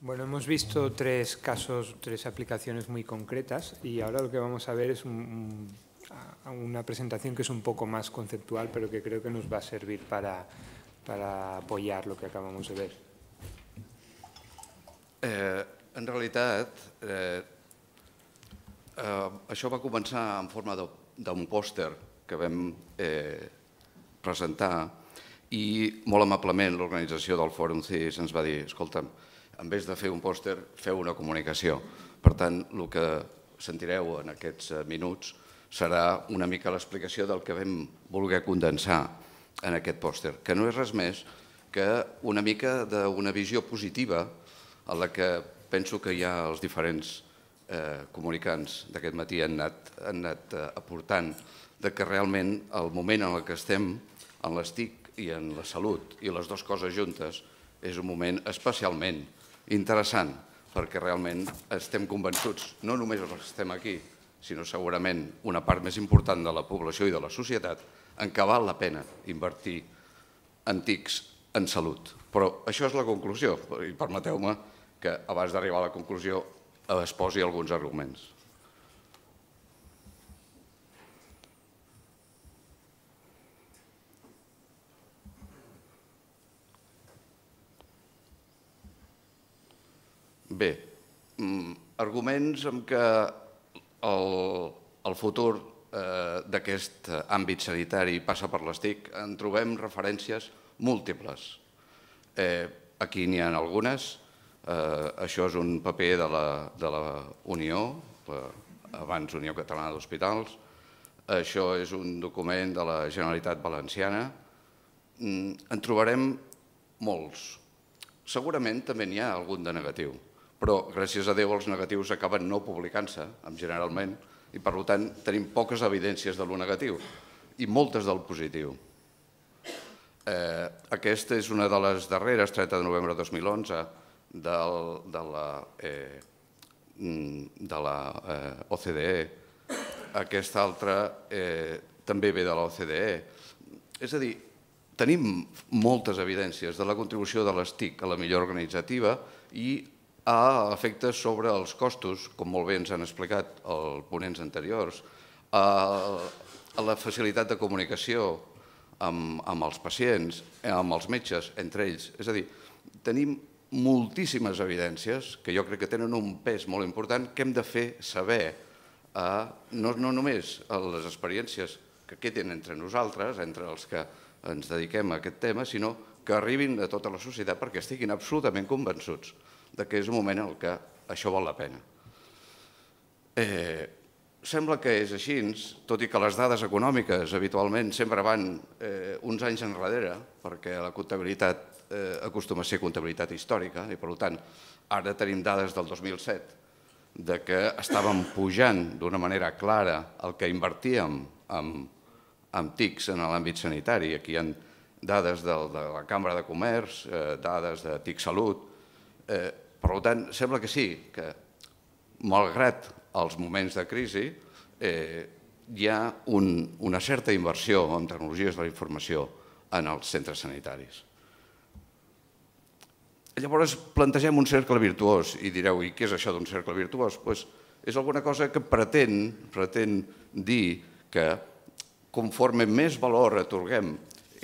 Bueno, hemos visto tres casos, tres aplicaciones muy concretas y ahora lo que vamos a ver es un, un, una presentación que es un poco más conceptual, pero que creo que nos va a servir para, para apoyar lo que acabamos de ver. Eh, en realitat, eh, eh, això va començar en forma d'un pòster que vam eh, presentar i molt amablement l'organització del Fòrum CIS ens va dir, escolta'm, en vez de fer un pòster, feu una comunicació. Per tant, el que sentireu en aquests eh, minuts serà una mica l'explicació del que vam voler condensar en aquest pòster, que no és res més que una mica d'una visió positiva a la que penso que ja els diferents eh, comunicants d'aquest matí han anat, han anat eh, aportant de que realment el moment en el que estem, en les TIC i en la salut, i les dues coses juntes, és un moment especialment interessant, perquè realment estem convençuts, no només els que estem aquí, sinó segurament una part més important de la població i de la societat, en què val la pena invertir antics en salut. Però això és la conclusió, i permeteu-me que abans d'arribar a la conclusió es posi alguns arguments. Bé, mm, arguments amb què el, el futur eh, d'aquest àmbit sanitari passa per les TIC, en trobem referències múltiples. Eh, aquí n'hi ha algunes. Eh, això és un paper de la, de la Unió, la, eh, abans Unió Catalana d'Hospitals. Això és un document de la Generalitat Valenciana. Mm, en trobarem molts. Segurament també n'hi ha algun de negatiu però gràcies a Déu els negatius acaben no publicant-se, generalment, i per tant tenim poques evidències de lo negatiu i moltes del positiu. Eh, aquesta és una de les darreres, 30 de novembre de 2011, del, de la, eh, mm, de la eh, OCDE. Aquesta altra eh, també ve de la OCDE. És a dir, tenim moltes evidències de la contribució de les TIC a la millora organitzativa i a efectes sobre els costos, com molt bé ens han explicat els ponents anteriors, a la facilitat de comunicació amb, amb els pacients, amb els metges, entre ells. És a dir, tenim moltíssimes evidències que jo crec que tenen un pes molt important que hem de fer saber a, no, no només a les experiències que queden entre nosaltres, entre els que ens dediquem a aquest tema, sinó que arribin a tota la societat perquè estiguin absolutament convençuts que és un moment en què això val la pena. Eh, sembla que és així, tot i que les dades econòmiques habitualment sempre van eh, uns anys enrere, perquè la comptabilitat eh, acostuma a ser comptabilitat històrica, i per tant ara tenim dades del 2007 de que estàvem pujant d'una manera clara el que invertíem amb, amb TICs en l'àmbit sanitari. Aquí hi ha dades del, de la Cambra de Comerç, eh, dades de TIC Salut, eh, per tant, sembla que sí, que malgrat els moments de crisi, eh, hi ha un, una certa inversió en tecnologies de la informació en els centres sanitaris. Llavors plantegem un cercle virtuós i direu, i què és això d'un cercle virtuós? Pues, és alguna cosa que pretén, pretén dir que conforme més valor atorguem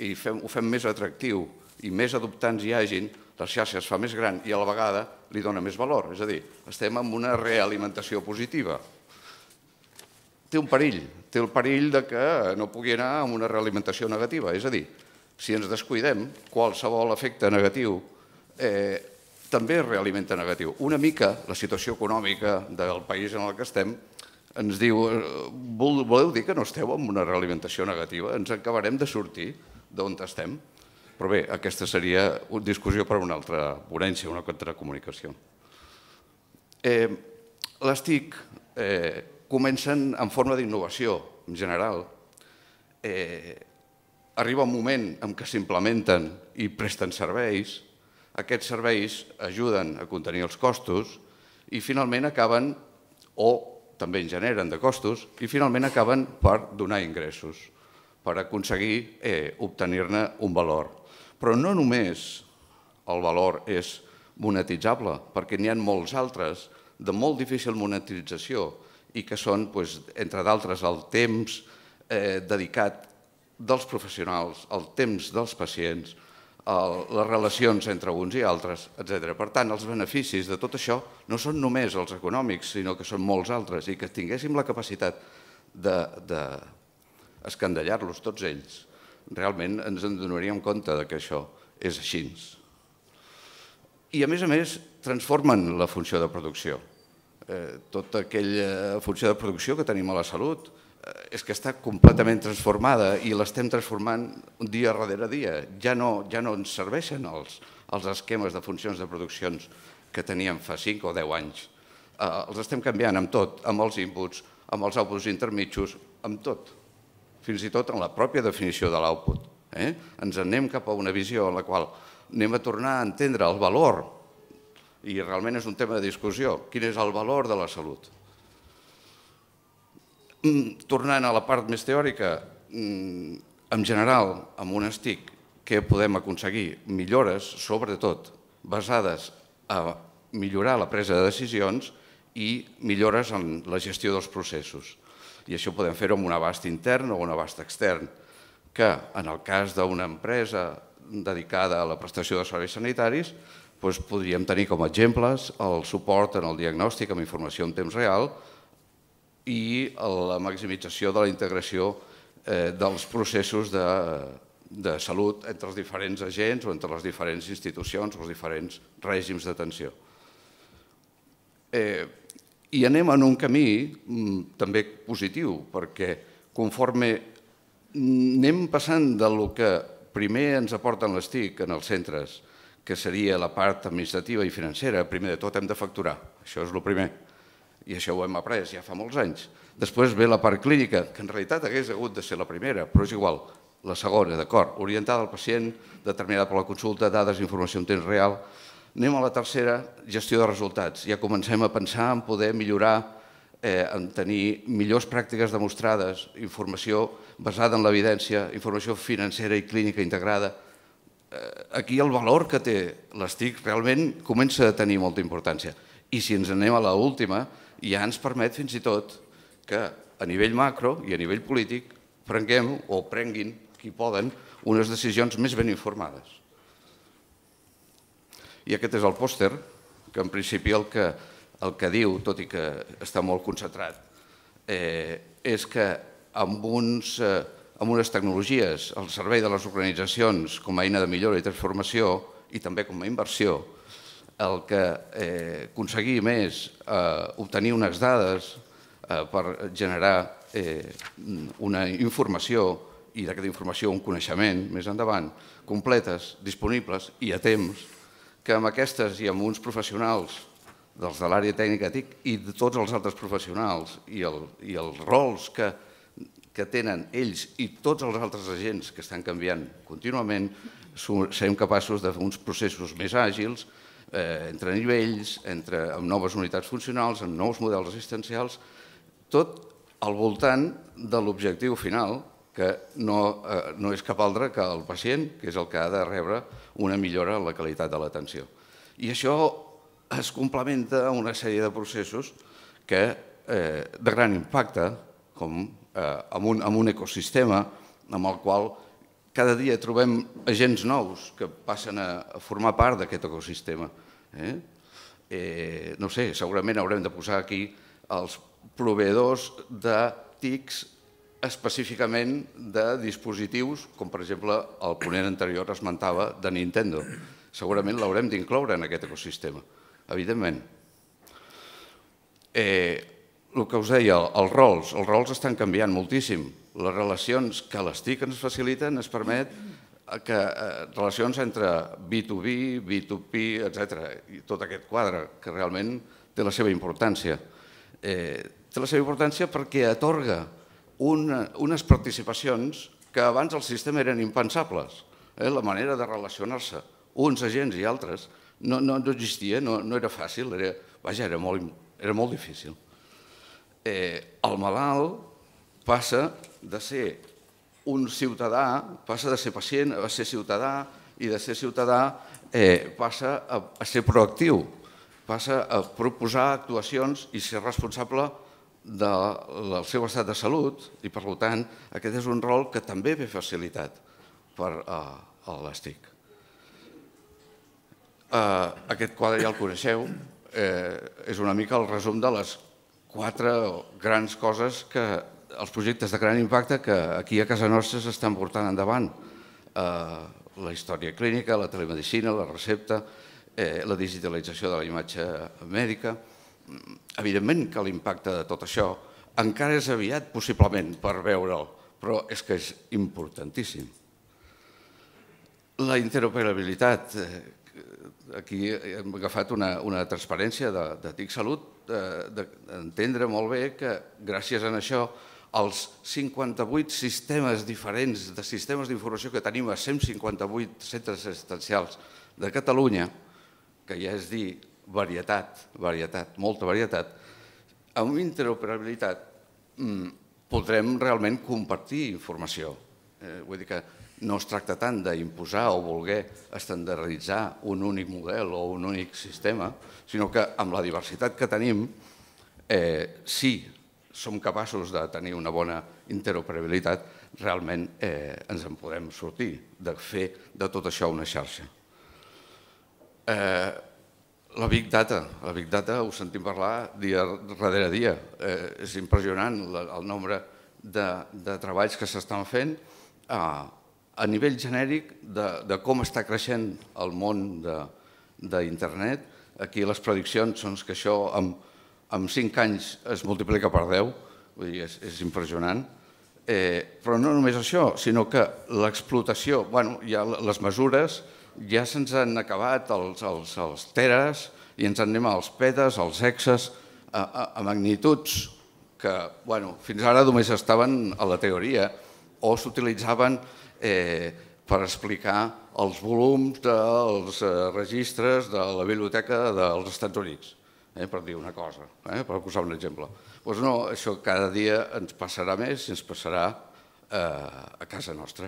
i fem, ho fem més atractiu i més adoptants hi hagin, la xarxa es fa més gran i a la vegada li dona més valor. És a dir, estem en una realimentació positiva. Té un perill, té el perill de que no pugui anar amb una realimentació negativa. És a dir, si ens descuidem, qualsevol efecte negatiu eh, també es realimenta negatiu. Una mica la situació econòmica del país en el que estem ens diu eh, voleu dir que no esteu en una realimentació negativa? Ens acabarem de sortir d'on estem? Però bé, aquesta seria una discussió per una altra ponència, una contracomunicació. Eh, les TIC eh, comencen en forma d'innovació en general. Eh, arriba un moment en què s'implementen i presten serveis. Aquests serveis ajuden a contenir els costos i finalment acaben, o també en generen de costos, i finalment acaben per donar ingressos, per aconseguir eh, obtenir-ne un valor. Però no només el valor és monetitzable, perquè n'hi ha molts altres de molt difícil monetització i que són, doncs, entre d'altres, el temps eh, dedicat dels professionals, el temps dels pacients, el, les relacions entre uns i altres, etc. Per tant, els beneficis de tot això no són només els econòmics, sinó que són molts altres i que tinguéssim la capacitat d'escandallar-los de, de tots ells realment ens en donaríem compte de que això és així. I a més a més transformen la funció de producció. Eh, tota aquella funció de producció que tenim a la salut eh, és que està completament transformada i l'estem transformant un dia darrere dia. Ja no, ja no ens serveixen els, els esquemes de funcions de produccions que teníem fa 5 o 10 anys. Eh, els estem canviant amb tot, amb els inputs, amb els outputs intermitjos, amb tot fins i tot en la pròpia definició de l'output. Eh? Ens anem cap a una visió en la qual anem a tornar a entendre el valor, i realment és un tema de discussió, quin és el valor de la salut. Mm, tornant a la part més teòrica, mm, en general, amb un estic, què podem aconseguir? Millores, sobretot, basades a millorar la presa de decisions i millores en la gestió dels processos. I això podem fer amb un abast intern o un abast extern, que en el cas d'una empresa dedicada a la prestació de serveis sanitaris, doncs podríem tenir com a exemples el suport en el diagnòstic amb informació en temps real i la maximització de la integració eh, dels processos de, de salut entre els diferents agents o entre les diferents institucions o els diferents règims d'atenció. Eh, i anem en un camí mm, també positiu, perquè conforme anem passant del que primer ens aporten les TIC en els centres, que seria la part administrativa i financera, primer de tot hem de facturar, això és el primer, i això ho hem après ja fa molts anys. Després ve la part clínica, que en realitat hagués hagut de ser la primera, però és igual, la segona, d'acord, orientada al pacient, determinada per la consulta, dades, informació en temps real, Anem a la tercera, gestió de resultats. Ja comencem a pensar en poder millorar, eh, en tenir millors pràctiques demostrades, informació basada en l'evidència, informació financera i clínica integrada. Eh, aquí el valor que té les TIC realment comença a tenir molta importància. I si ens anem a l'última, ja ens permet fins i tot que a nivell macro i a nivell polític prenguem o prenguin qui poden unes decisions més ben informades. I aquest és el pòster, que en principi el que, el que diu, tot i que està molt concentrat, eh, és que amb, uns, eh, amb unes tecnologies al servei de les organitzacions com a eina de millora i transformació i també com a inversió, el que eh, aconseguim és eh, obtenir unes dades eh, per generar eh, una informació i d'aquesta informació un coneixement més endavant, completes, disponibles i a temps que amb aquestes i amb uns professionals dels de l'àrea tècnica TIC i de tots els altres professionals i, el, i els rols que, que tenen ells i tots els altres agents que estan canviant contínuament, serem capaços de fer uns processos més àgils eh, entre nivells, entre, amb noves unitats funcionals, amb nous models assistencials, tot al voltant de l'objectiu final, que no, eh, no és cap altre que el pacient, que és el que ha de rebre una millora en la qualitat de l'atenció. I això es complementa a una sèrie de processos que, eh, de gran impacte, com eh, amb, un, amb un ecosistema amb el qual cada dia trobem agents nous que passen a formar part d'aquest ecosistema. Eh? Eh, no sé, segurament haurem de posar aquí els proveïdors de TICs específicament de dispositius, com per exemple el ponent anterior esmentava de Nintendo. Segurament l'haurem d'incloure en aquest ecosistema, evidentment. Eh, el que us deia, els rols. Els rols estan canviant moltíssim. Les relacions que les TIC ens faciliten es permet que eh, relacions entre B2B, B2P, etc. i tot aquest quadre, que realment té la seva importància. Eh, té la seva importància perquè atorga una, unes participacions que abans el sistema eren impensables. Eh? La manera de relacionar-se uns agents i altres no, no, no existia, no, no era fàcil, era, vaja, era, molt, era molt difícil. Eh, el malalt passa de ser un ciutadà, passa de ser pacient a ser ciutadà i de ser ciutadà eh, passa a, a ser proactiu, passa a proposar actuacions i ser responsable del seu estat de salut i, per tant, aquest és un rol que també ve facilitat per uh, les TIC. aquest quadre ja el coneixeu, eh, és una mica el resum de les quatre grans coses que els projectes de gran impacte que aquí a casa nostra s'estan portant endavant. Eh, la història clínica, la telemedicina, la recepta, eh, la digitalització de la imatge mèdica, evidentment que l'impacte de tot això encara és aviat possiblement per veure'l, però és que és importantíssim. La interoperabilitat, eh, aquí hem agafat una, una transparència de, de TIC Salut, eh, d'entendre molt bé que gràcies a això els 58 sistemes diferents de sistemes d'informació que tenim a 158 centres assistencials de Catalunya, que ja és dir varietat, varietat, molta varietat, amb interoperabilitat mm, podrem realment compartir informació. Eh, vull dir que no es tracta tant d'imposar o voler estandarditzar un únic model o un únic sistema, sinó que amb la diversitat que tenim, eh, si som capaços de tenir una bona interoperabilitat, realment eh, ens en podem sortir, de fer de tot això una xarxa. Eh, la Big Data, la Big Data ho sentim parlar dia darrere dia. Eh, és impressionant el nombre de, de treballs que s'estan fent eh, a nivell genèric de, de com està creixent el món d'internet. Aquí les prediccions són que això en, en 5 anys es multiplica per 10, vull dir, és, és impressionant. Eh, però no només això, sinó que l'explotació, bueno, hi ha les mesures, ja se'ns han acabat els, els, els teres i ens anem als petes, als exes, a, a, a magnituds que bueno, fins ara només estaven a la teoria o s'utilitzaven eh, per explicar els volums dels eh, registres de la biblioteca dels Estats Units, eh, per dir una cosa, eh, per posar un exemple. Pues doncs no, això cada dia ens passarà més i ens passarà eh, a casa nostra.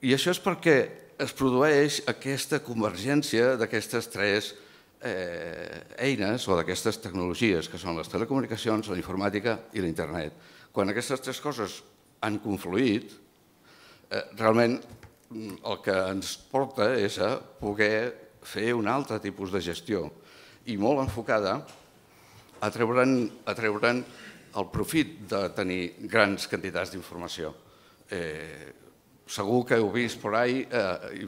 I això és perquè es produeix aquesta convergència d'aquestes tres eh, eines o d'aquestes tecnologies, que són les telecomunicacions, la informàtica i l'internet. Quan aquestes tres coses han confluït, eh, realment mm, el que ens porta és a poder fer un altre tipus de gestió i molt enfocada a treure'n, el profit de tenir grans quantitats d'informació. Eh, segur que heu vist per ahí eh,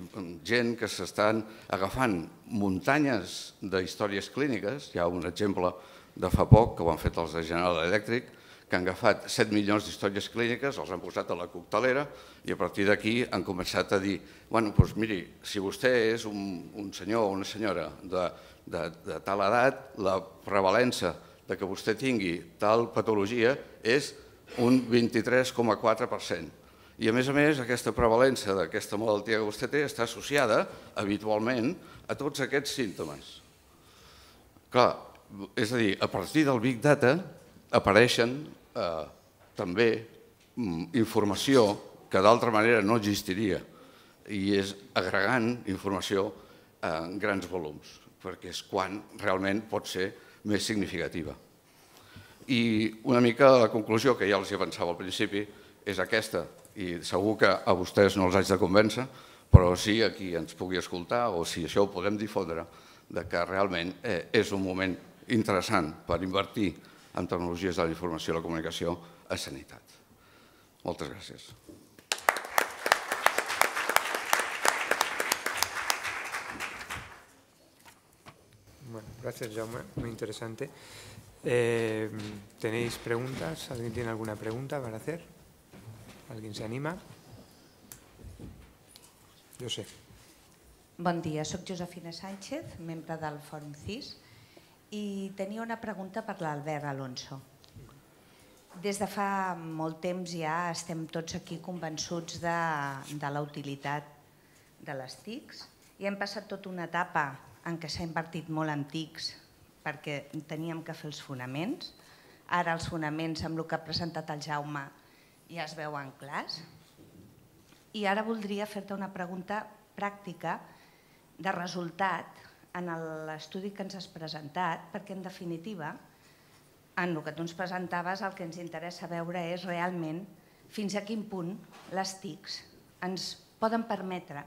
gent que s'estan agafant muntanyes d'històries clíniques, hi ha un exemple de fa poc que ho han fet els de General Electric, que han agafat 7 milions d'històries clíniques, els han posat a la coctelera i a partir d'aquí han començat a dir bueno, doncs miri, si vostè és un, un senyor o una senyora de, de, de tal edat, la prevalença de que vostè tingui tal patologia és un 23,4%. I a més a més, aquesta prevalença d'aquesta malaltia que vostè té està associada habitualment a tots aquests símptomes. Clar, és a dir, a partir del Big Data apareixen eh, també mm, informació que d'altra manera no existiria i és agregant informació en grans volums, perquè és quan realment pot ser més significativa. I una mica la conclusió que ja els avançava al principi és aquesta, i segur que a vostès no els haig de convèncer, però sí a qui ens pugui escoltar o si això ho podem difondre, de que realment eh, és un moment interessant per invertir en tecnologies de la informació i la comunicació a sanitat. Moltes gràcies. Bueno, gracias Jaume, muy interesante. Eh, ¿Tenéis preguntas? ¿Alguien tiene alguna pregunta para hacer? ¿Alguien se anima? Jo sé. Bon dia, sóc Josefina Sánchez, membre del Fòrum CIS, i tenia una pregunta per l'Albert Alonso. Des de fa molt temps ja estem tots aquí convençuts de, de la utilitat de les TICs i hem passat tota una etapa en què s'ha invertit molt en TICs perquè teníem que fer els fonaments. Ara els fonaments, amb el que ha presentat el Jaume, ja es veuen clars. I ara voldria fer-te una pregunta pràctica de resultat en l'estudi que ens has presentat, perquè en definitiva, en el que tu ens presentaves, el que ens interessa veure és realment fins a quin punt les TICs ens poden permetre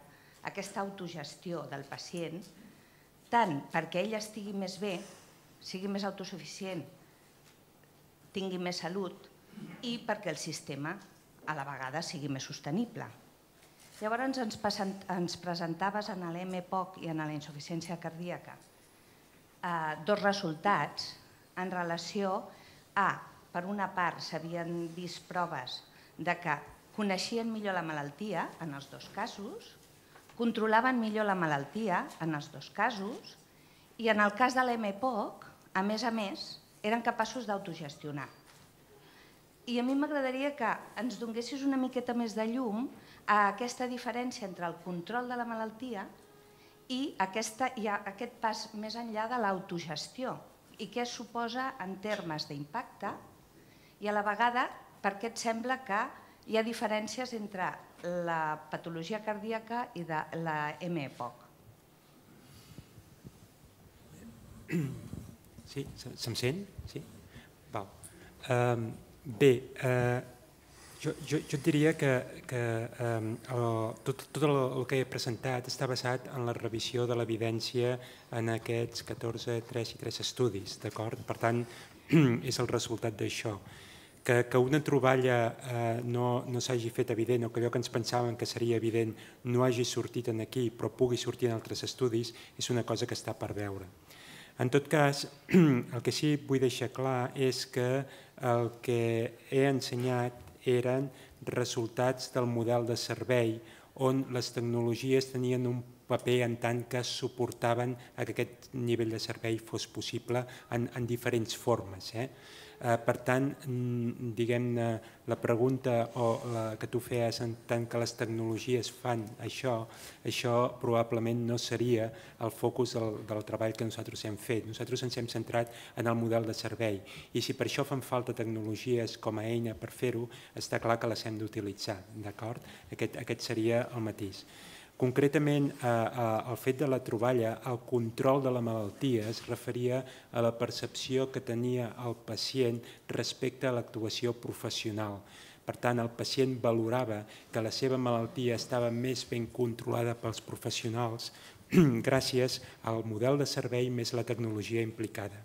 aquesta autogestió del pacient, tant perquè ell estigui més bé, sigui més autosuficient, tingui més salut, i perquè el sistema a la vegada sigui més sostenible. Llavors ens, passen, ens presentaves en l'EMPOC i en la insuficiència cardíaca eh, dos resultats en relació a, per una part, s'havien vist proves de que coneixien millor la malaltia en els dos casos, controlaven millor la malaltia en els dos casos i en el cas de l'EMPOC, a més a més, eren capaços d'autogestionar. I a mi m'agradaria que ens donguessis una miqueta més de llum a aquesta diferència entre el control de la malaltia i, aquesta, i aquest pas més enllà de l'autogestió i què suposa en termes d'impacte i a la vegada per què et sembla que hi ha diferències entre la patologia cardíaca i de la MEPOC. Sí, se'm sent? Sí. Val. Um, Bé, eh, jo, jo, jo diria que, que eh, el, tot, tot el, el que he presentat està basat en la revisió de l'evidència en aquests 14, 3 i 3 estudis, d'acord? Per tant, és el resultat d'això. Que, que una troballa eh, no, no s'hagi fet evident o que allò que ens pensàvem que seria evident no hagi sortit en aquí però pugui sortir en altres estudis és una cosa que està per veure. En tot cas, el que sí vull deixar clar és que el que he ensenyat eren resultats del model de servei on les tecnologies tenien un paper en tant que suportaven que aquest nivell de servei fos possible en, en diferents formes. Eh? Eh, per tant, mm, diguem-ne, la pregunta o la que tu feies en tant que les tecnologies fan això, això probablement no seria el focus del, treball que nosaltres hem fet. Nosaltres ens hem centrat en el model de servei i si per això fan falta tecnologies com a eina per fer-ho, està clar que les hem d'utilitzar, d'acord? Aquest, aquest seria el mateix. Concretament, eh, el fet de la troballa, el control de la malaltia es referia a la percepció que tenia el pacient respecte a l'actuació professional. Per tant, el pacient valorava que la seva malaltia estava més ben controlada pels professionals gràcies al model de servei més la tecnologia implicada.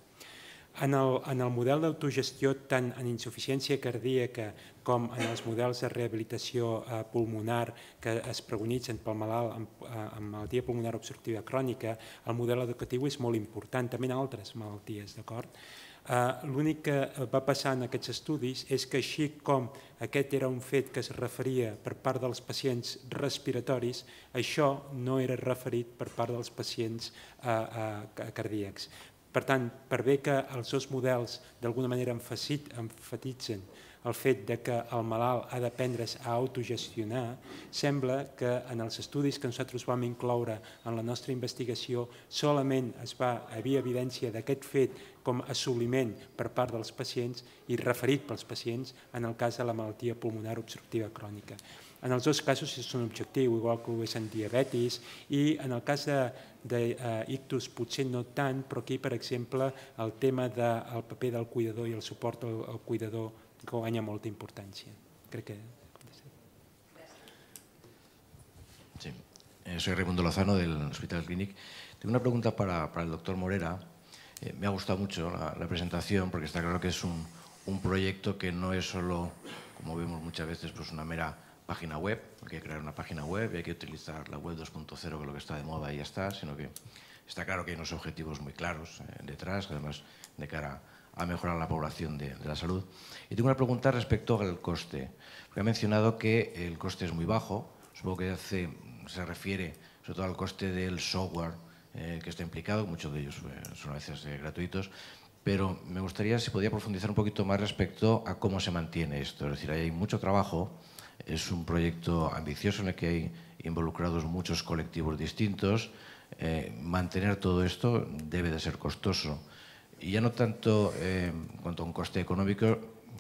En el, en el model d'autogestió, tant en insuficiència cardíaca com en els models de rehabilitació eh, pulmonar que es preconitzen pel malalt amb, eh, amb malaltia pulmonar obstructiva crònica, el model educatiu és molt important, també en altres malalties, d'acord? Eh, l'únic que va passar en aquests estudis és que així com aquest era un fet que es referia per part dels pacients respiratoris, això no era referit per part dels pacients eh, eh, cardíacs. Per tant, per bé que els dos models d'alguna manera enfatitzen el fet de que el malalt ha d'aprendre's a autogestionar, sembla que en els estudis que nosaltres vam incloure en la nostra investigació solament es va haver evidència d'aquest fet com a assoliment per part dels pacients i referit pels pacients en el cas de la malaltia pulmonar obstructiva crònica. En els dos casos és un objectiu, igual que ho és en diabetis, i en el cas d'ictus eh, potser no tant, però aquí, per exemple, el tema del paper del cuidador i el suport al, cuidador guanya molta importància. Crec que... Sí. Eh, soy Raimundo Lozano del Hospital Clínic. Tengo una pregunta para, para el doctor Morera. Eh, me ha gustado mucho la, la, presentación porque está claro que es un, un proyecto que no es solo, como vemos muchas veces, pues una mera página web, hay que crear una página web y hay que utilizar la web 2.0, que es lo que está de moda y ya está, sino que está claro que hay unos objetivos muy claros eh, detrás, además de cara a mejorar la población de, la salud. Y tengo una pregunta respecto al coste. Porque ha mencionado que el coste es muy bajo, supongo que se refiere sobre todo al coste del software eh, que está implicado, muchos de ellos eh, son a veces gratuitos, pero me gustaría si podía profundizar un poquito más respecto a cómo se mantiene esto. Es decir, hay mucho trabajo es un proyecto ambicioso en el que hay involucrados muchos colectivos distintos. Eh, mantener todo esto debe de ser costoso. Y ya no tanto eh, cuanto a un coste económico,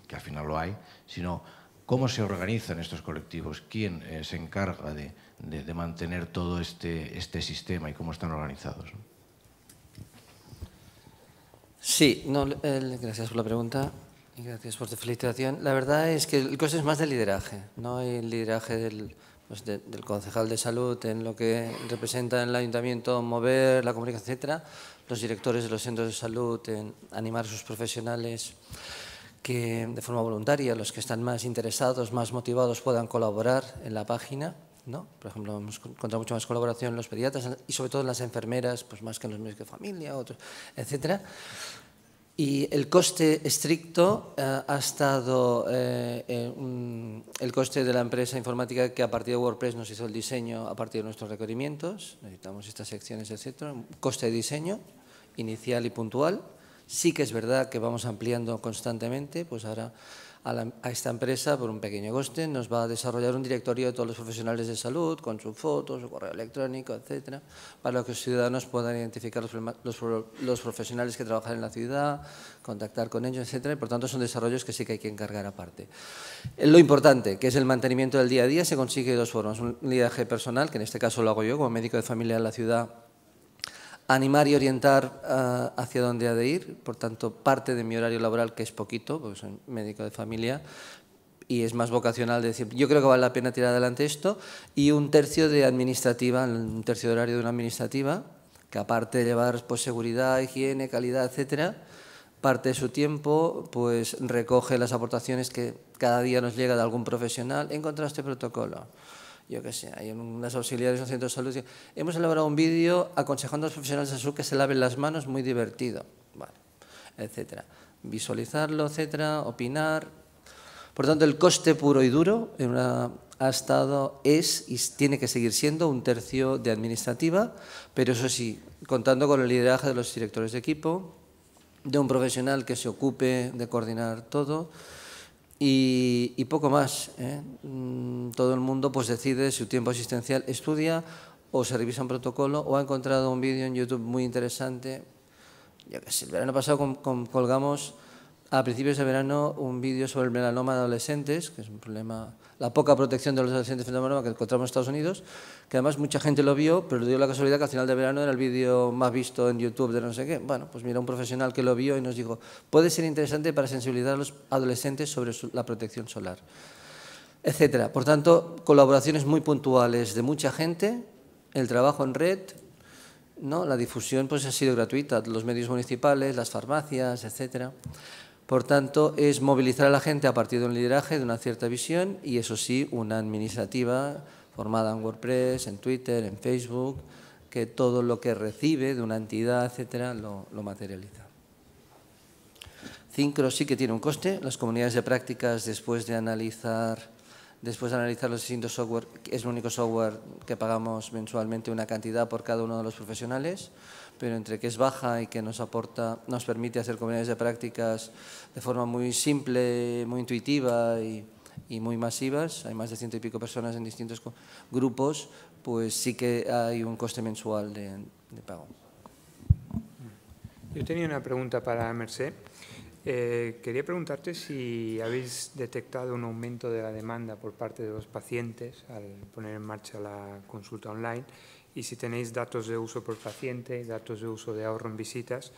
que al final lo hay, sino cómo se organizan estos colectivos, quién eh, se encarga de, mantener todo este, este, sistema y cómo están organizados. Sí, eh, gracias por la pregunta. Gracias por tu felicitación. La verdad es que el coste es más de lideraje, ¿no? el lideraje del, pues, concejal de salud en lo que representa en el ayuntamiento mover la comunicación, etcétera, los directores de los centros de salud en animar a sus profesionales que de forma voluntaria los que están más interesados, más motivados puedan colaborar en la página. ¿no? Por ejemplo, hemos encontrado mucho más colaboración en los pediatras y sobre todo en las enfermeras, pues más que en los medios de familia, otros, etcétera. Y el coste estricto eh, ha estado eh, eh, el coste de la empresa informática que a partir de WordPress nos hizo el diseño a partir de nuestros requerimientos. Necesitamos estas secciones, etc. Coste de diseño inicial y puntual. Sí que es verdad que vamos ampliando constantemente, pues ahora a, esta empresa por un pequeño coste. Nos va a desarrollar un directorio de todos los profesionales de salud, con sus fotos, su correo electrónico, etcétera, para que los ciudadanos puedan identificar los, profesionales que trabajan en la ciudad, contactar con ellos, etcétera. por tanto, son desarrollos que sí que hay que encargar aparte. Eh, lo importante, que es el mantenimiento del día a día, se consigue de dos formas. Un lidaje personal, que en este caso lo hago yo como médico de familia en la ciudad animar y orientar ah, hacia dónde ha de ir, por tanto, parte de mi horario laboral, que es poquito, porque soy médico de familia, y es más vocacional de decir, yo creo que vale la pena tirar adelante esto, y un tercio de administrativa, un tercio de horario de una administrativa, que aparte de llevar pues, seguridad, higiene, calidad, etc., parte de su tiempo pues recoge las aportaciones que cada día nos llega de algún profesional, contra de este protocolo yo qué sé, hay unas auxiliares en un centro de salud. Hemos elaborado un vídeo aconsejando a los profesionales de salud que se laven las manos, muy divertido, etcétera. Visualizarlo, etcétera, opinar. Por tanto, el coste puro y duro ha estado, es y tiene que seguir siendo un tercio de administrativa, pero eso sí, contando con el liderazgo de los directores de equipo, de un profesional que se ocupe de coordinar todo y, poco más. ¿eh? Mm, todo el mundo pues decide su tiempo asistencial estudia o se revisa un protocolo o ha encontrado un vídeo en YouTube muy interesante. ya que el verano pasado colgamos a principios de verano un vídeo sobre el melanoma de adolescentes, que es un problema, la poca protección de los adolescentes frente al melanoma que encontramos en Estados Unidos, que además mucha gente lo vio, pero dio la casualidad que al final de verano era el vídeo más visto en YouTube de no sé qué. Bueno, pues mira, un profesional que lo vio y nos dijo, puede ser interesante para sensibilizar a los adolescentes sobre la protección solar, etcétera. Por tanto, colaboraciones muy puntuales de mucha gente, el trabajo en red, ¿no? la difusión pues ha sido gratuita, los medios municipales, las farmacias, etcétera. Por tanto, es movilizar a la gente a partir de un lideraje, de una cierta visión y eso sí, una administrativa formada en WordPress, en Twitter, en Facebook, que todo lo que recibe de una entidad, etcétera, lo, materializa. Syncro sí que tiene un coste. Las comunidades de prácticas, después de analizar, después de analizar los distintos software, es el único software que pagamos mensualmente una cantidad por cada uno de los profesionales pero entre que es baja y que nos aporta, nos permite hacer comunidades de prácticas de forma muy simple, muy intuitiva y, muy masivas, hay más de ciento y pico personas en distintos grupos, pues sí que hay un coste mensual de, pago. Yo tenía una pregunta para Mercé. Eh, quería preguntarte si habéis detectado un aumento de la demanda por parte de los pacientes al poner en marcha la consulta online y si tenéis datos de uso por paciente, datos de uso de ahorro en visitas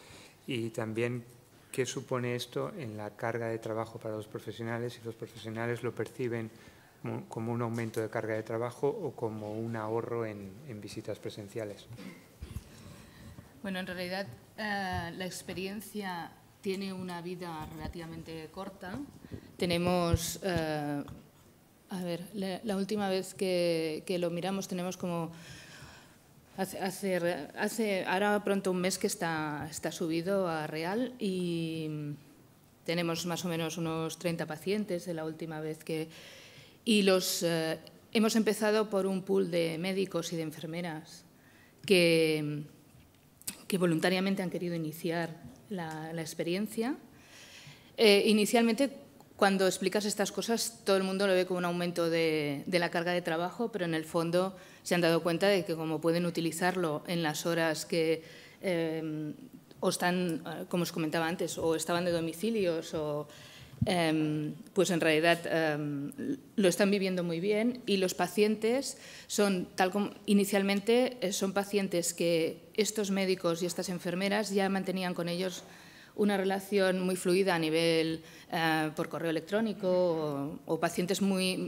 y también qué supone esto en la carga de trabajo para los profesionales, si los profesionales lo perciben como un aumento de carga de trabajo o como un ahorro en, visitas presenciales. Bueno, en realidad eh, la experiencia tiene una vida relativamente corta. Tenemos, eh, a ver, la, última vez que, que lo miramos tenemos como Hace, ahora pronto un mes que está, subido a Real y tenemos más o menos unos 30 pacientes de la última vez que... Y los, eh, hemos empezado por un pool de médicos y de enfermeras que, voluntariamente han querido iniciar la, experiencia. Eh, inicialmente, cuando explicas estas cosas, todo el mundo lo ve como un aumento de la carga de trabajo, pero en el fondo se han dado cuenta de que como pueden utilizarlo en las horas que em, o están, eh, como os comentaba antes, o estaban de domicilios o... Em, pues en realidad em, lo están viviendo muy bien y los pacientes son, tal como inicialmente, eh, son pacientes que estos médicos y estas enfermeras ya mantenían con ellos una relación muy fluida a nivel eh, por correo electrónico o, pacientes muy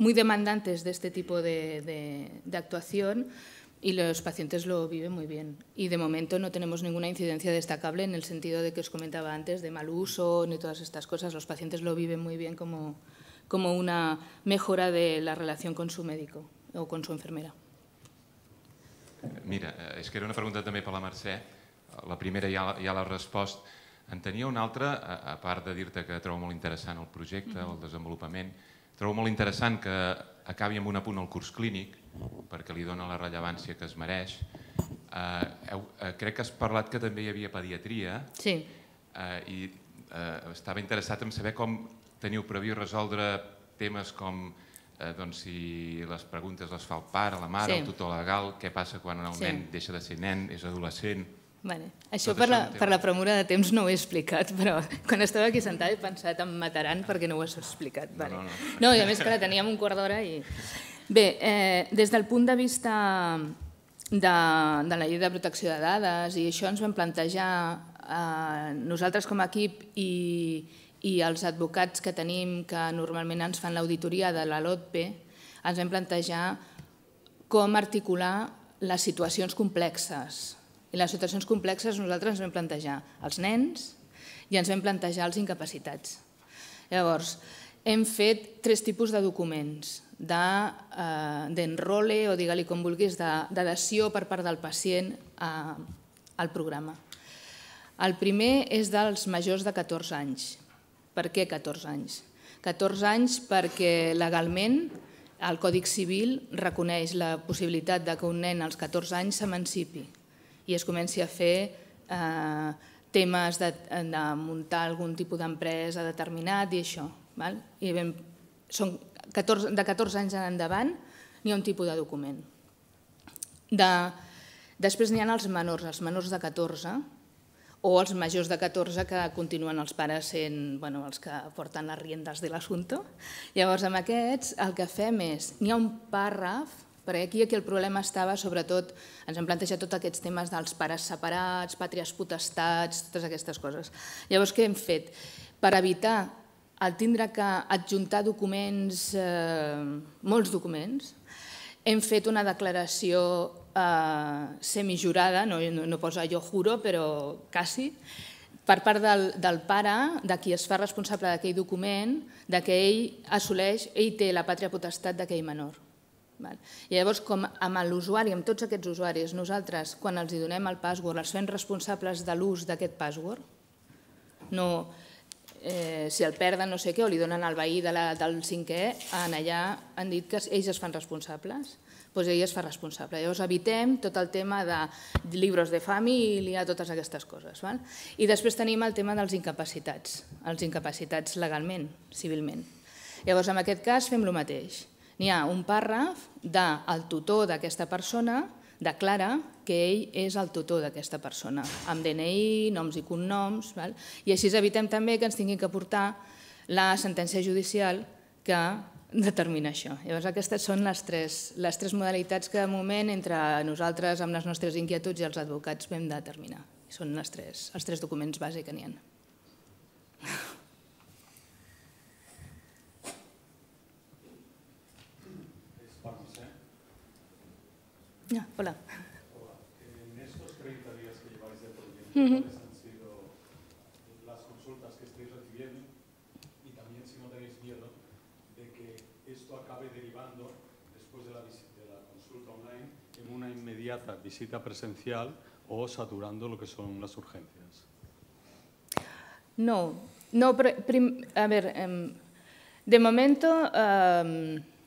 muy demandantes de este tipo de, de, de actuación y los pacientes lo viven muy bien. Y de momento no tenemos ninguna incidencia destacable en el sentido de que os comentaba antes, de mal uso ni todas estas cosas. Los pacientes lo viven muy bien como, como una mejora de la relación con su médico o con su enfermera. Mira, eh, és que era una pregunta també per la Mercè. La primera ja, ja la respost. En tenia una altra, a, a part de dir-te que trobo molt interessant el projecte, mm -hmm. el desenvolupament, Trobo molt interessant que acabi amb un apunt al curs clínic, perquè li dona la rellevància que es mereix. Eh, eh crec que has parlat que també hi havia pediatria sí. eh, i eh, estava interessat en saber com teniu previst resoldre temes com eh, doncs, si les preguntes les fa el pare, la mare, el tutor legal, què passa quan el nen deixa de ser nen, és adolescent... Vale. Això per la, per la premura de temps no ho he explicat, però quan estava aquí sentada he pensat em mataran perquè no ho has explicat. Vale. No, no, no. no, i a més, clar, teníem un quart d'hora i... Bé, eh, des del punt de vista de, de la llei de protecció de dades i això ens vam plantejar eh, nosaltres com a equip i, i els advocats que tenim que normalment ens fan l'auditoria de la LOTP, ens vam plantejar com articular les situacions complexes i les situacions complexes nosaltres ens vam plantejar els nens i ens vam plantejar els incapacitats. Llavors, hem fet tres tipus de documents d'enrole de, eh, o digue-li com vulguis, d'adhesió per part del pacient a, eh, al programa. El primer és dels majors de 14 anys. Per què 14 anys? 14 anys perquè legalment el Còdic Civil reconeix la possibilitat de que un nen als 14 anys s'emancipi i es comenci a fer eh, temes de, muntar algun tipus d'empresa determinat i això. Val? I ben, són 14, de 14 anys en endavant n'hi ha un tipus de document. De, després n'hi ha els menors, els menors de 14, o els majors de 14 que continuen els pares sent bueno, els que porten les riendes de l'assumpte. Llavors, amb aquests, el que fem és, n'hi ha un pàrraf perquè aquí, el problema estava, sobretot, ens hem plantejat tots aquests temes dels pares separats, pàtries potestats, totes aquestes coses. Llavors, què hem fet? Per evitar el tindre que adjuntar documents, eh, molts documents, hem fet una declaració eh, semijurada, no, no, no posa jo juro, però quasi, per part del, del pare, de qui es fa responsable d'aquell document, de que ell assoleix, ell té la pàtria potestat d'aquell menor. I llavors, com amb l'usuari, amb tots aquests usuaris, nosaltres, quan els donem el password, els fem responsables de l'ús d'aquest password? No, eh, si el perden no sé què, o li donen al veí de la, del cinquè, en allà han dit que ells es fan responsables? Doncs ell es fa responsable. Llavors evitem tot el tema de llibres de família, totes aquestes coses. I després tenim el tema dels incapacitats, els incapacitats legalment, civilment. Llavors, en aquest cas, fem el mateix n'hi ha un pàrraf del tutor d'aquesta persona declara que ell és el tutor d'aquesta persona, amb DNI, noms i cognoms, val? i així evitem també que ens tinguin que portar la sentència judicial que determina això. Llavors, aquestes són les tres, les tres modalitats que, de moment, entre nosaltres, amb les nostres inquietuds i els advocats, vam determinar. Són les tres, els tres documents bàsics que n'hi ha. hola. En estos 30 días que lleváis de proyecto, ¿cuáles han sido las consultas que estáis recibiendo? Y también si no tenéis miedo de que esto acabe derivando, después de la, consulta online, en una inmediata visita presencial o saturando lo que son las urgencias. No, no, a ver, em, de momento... Em,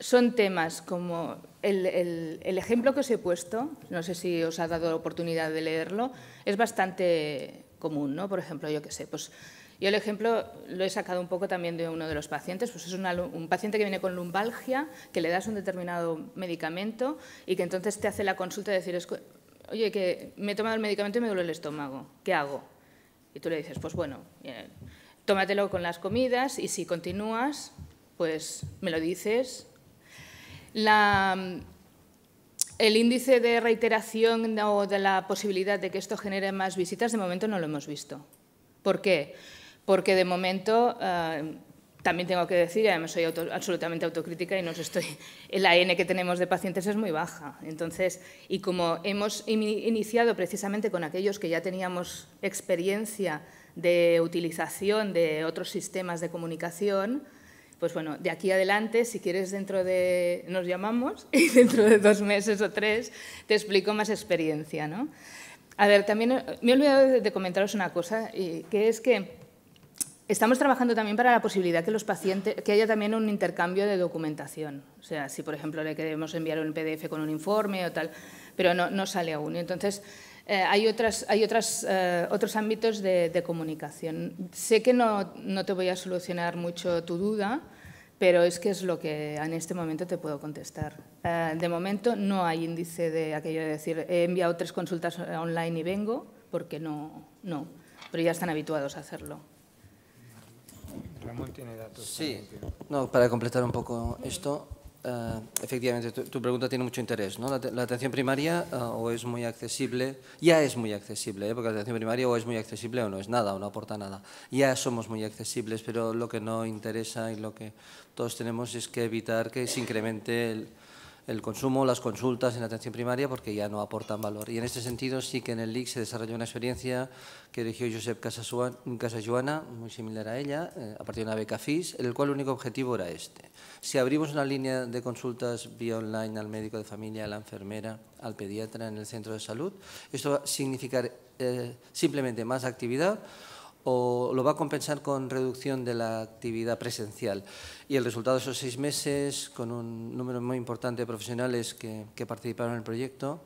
son temas como el, ejemplo que os he puesto, no sé si os ha dado la oportunidad de leerlo, es bastante común, ¿no? Por ejemplo, yo qué sé, pues yo el ejemplo lo he sacado un poco también de uno de los pacientes, pues es un paciente que viene con lumbalgia, que le das un determinado medicamento y que entonces te hace la consulta de decir, oye, que me he tomado el medicamento y me duele el estómago, ¿qué hago? Y tú le dices, pues bueno, eh, tómatelo con las comidas y si continúas, pues me lo dices el índice de reiteración o de la posibilidad de que esto genere más visitas, de momento no lo hemos visto. ¿Por qué? Porque de momento... Eh, también tengo que decir, además soy absolutamente autocrítica y no estoy, la N que tenemos de pacientes es muy baja. Entonces, y como hemos iniciado precisamente con aquellos que ya teníamos experiencia de utilización de otros sistemas de comunicación, pues bueno, de aquí adelante, si quieres, dentro de, nos llamamos y dentro de dos meses o tres te explico más experiencia, ¿no? A ver, también me he olvidado de comentaros una cosa, que es que estamos trabajando también para la posibilidad que los pacientes, que haya también un intercambio de documentación. O sea, si por ejemplo le queremos enviar un PDF con un informe o tal, pero no, no sale aún. Entonces, eh, hay, otras, hay otras, eh, otros ámbitos de, comunicación. Sé que no, no, te voy a solucionar mucho tu duda, pero es que es lo que en este momento te puedo contestar. Eh, de momento no hay índice de aquello de decir he enviado tres consultas online y vengo, porque no, no, pero ya están habituados a hacerlo. Ramón tiene datos. Sí, no, para completar un poco esto, Ah, efectivamente, tu, pregunta tiene mucho interés. ¿no? La, atención primaria ah, o es muy accesible, ya es muy accesible, ¿eh? porque la atención primaria o es muy accesible o no es nada, o no aporta nada. Ya somos muy accesibles, pero lo que no interesa y lo que todos tenemos es que evitar que se incremente el, el consumo, las consultas en atención primaria porque ya no aportan valor. Y en este sentido sí que en el LIC se desarrolló una experiencia que dirigió Josep Casayuana, muy similar a ella, eh, a partir de una beca FIS, en el cual el único objetivo era este. Si abrimos una línea de consultas vía online al médico de familia, a la enfermera, al pediatra en el centro de salud, esto va a significar eh, simplemente más actividad, o lo va a compensar con reducción de la actividad presencial. Y el resultado de esos seis meses, con un número muy importante de profesionales que, participaron en el proyecto,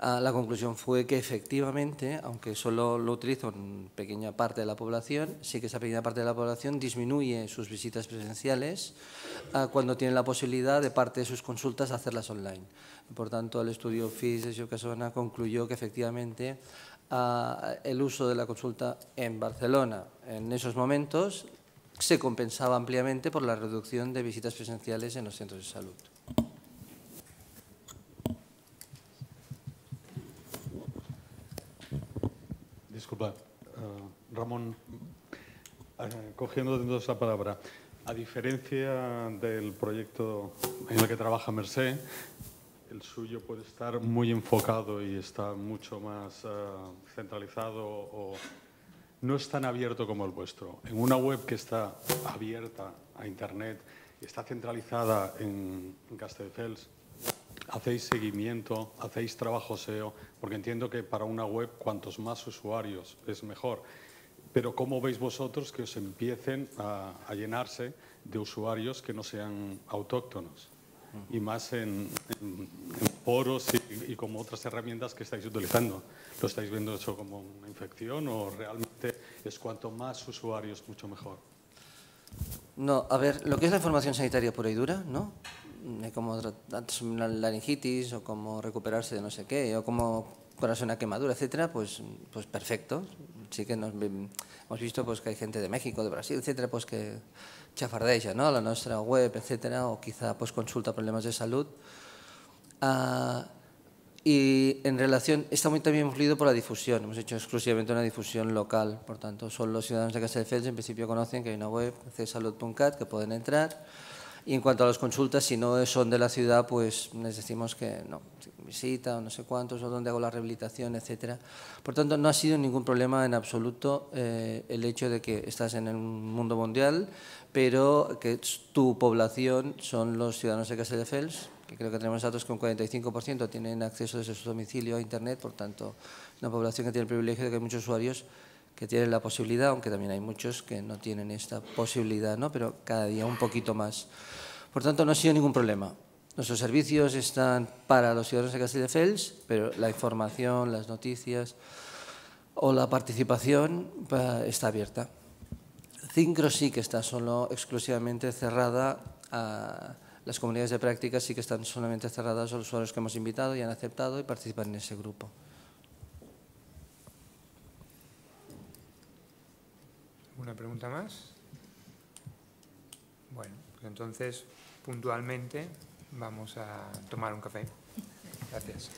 ah, la conclusión fue que efectivamente, aunque solo lo utiliza una pequeña parte de la población, sí que esa pequeña parte de la población disminuye sus visitas presenciales ah, cuando tiene la posibilidad de parte de sus consultas hacerlas online. Por tanto, el estudio FIS de Casona concluyó que efectivamente el uso de la consulta en Barcelona. En esos momentos se compensaba ampliamente por la reducción de visitas presenciales en los centros de salud. Disculpa, eh, Ramón, eh, cogiendo de esa palabra, a diferencia del proyecto en el que trabaja Merced, el suyo puede estar muy enfocado y está mucho más eh, centralizado o no es tan abierto como el vuestro. En una web que está abierta a Internet está centralizada en, Castelfels, hacéis seguimiento, hacéis trabajo SEO, porque entiendo que para una web cuantos más usuarios es mejor. Pero ¿cómo veis vosotros que os empiecen a llenarse de usuarios que no sean autóctonos? y más en, poros y, como otras herramientas que estáis utilizando. ¿Lo estáis viendo eso como una infección o realmente es cuanto más usuarios mucho mejor? No, a ver, lo que es la información sanitaria pura y dura, ¿no? Mm, como la laringitis o como recuperarse de no sé qué o como corazón a quemadura, etcétera, pues, pues perfecto, sí que hemos visto pues, que hay gente de México, de Brasil, etcétera, pues que chafardeja ¿no? la nuestra web, etcétera, o quizá pues, consulta problemas de salud. Ah, y en relación, está muy también influido por la difusión, hemos hecho exclusivamente una difusión local, por tanto, son los ciudadanos de Casa de en principio conocen que hay una web, csalud.cat, que pueden entrar y en cuanto a las consultas, si no son de la ciudad, pues les decimos que no, visita o no sé cuántos, o dónde hago la rehabilitación, etcétera. Por tanto, no ha sido ningún problema en absoluto eh, el hecho de que estás en el mundo mundial, pero que tu población son los ciudadanos de Castelldefels, que creo que tenemos datos que un 45% tienen acceso desde su domicilio a Internet, por tanto, una población que tiene el privilegio de que hay muchos usuarios que tienen la posibilidad, aunque también hay muchos que no tienen esta posibilidad, ¿no? pero cada día un poquito más. Por tanto, no ha sido ningún problema. Nuestros servicios están para los ciudadanos de fels pero la información, las noticias o la participación pues, está abierta. Cincro sí que está solo exclusivamente cerrada a las comunidades de práctica, sí que están solamente cerradas a los usuarios que hemos invitado y han aceptado y participan en ese grupo. ¿Una pregunta más? Bueno, pues entonces, puntualmente, vamos a tomar un café. Gracias.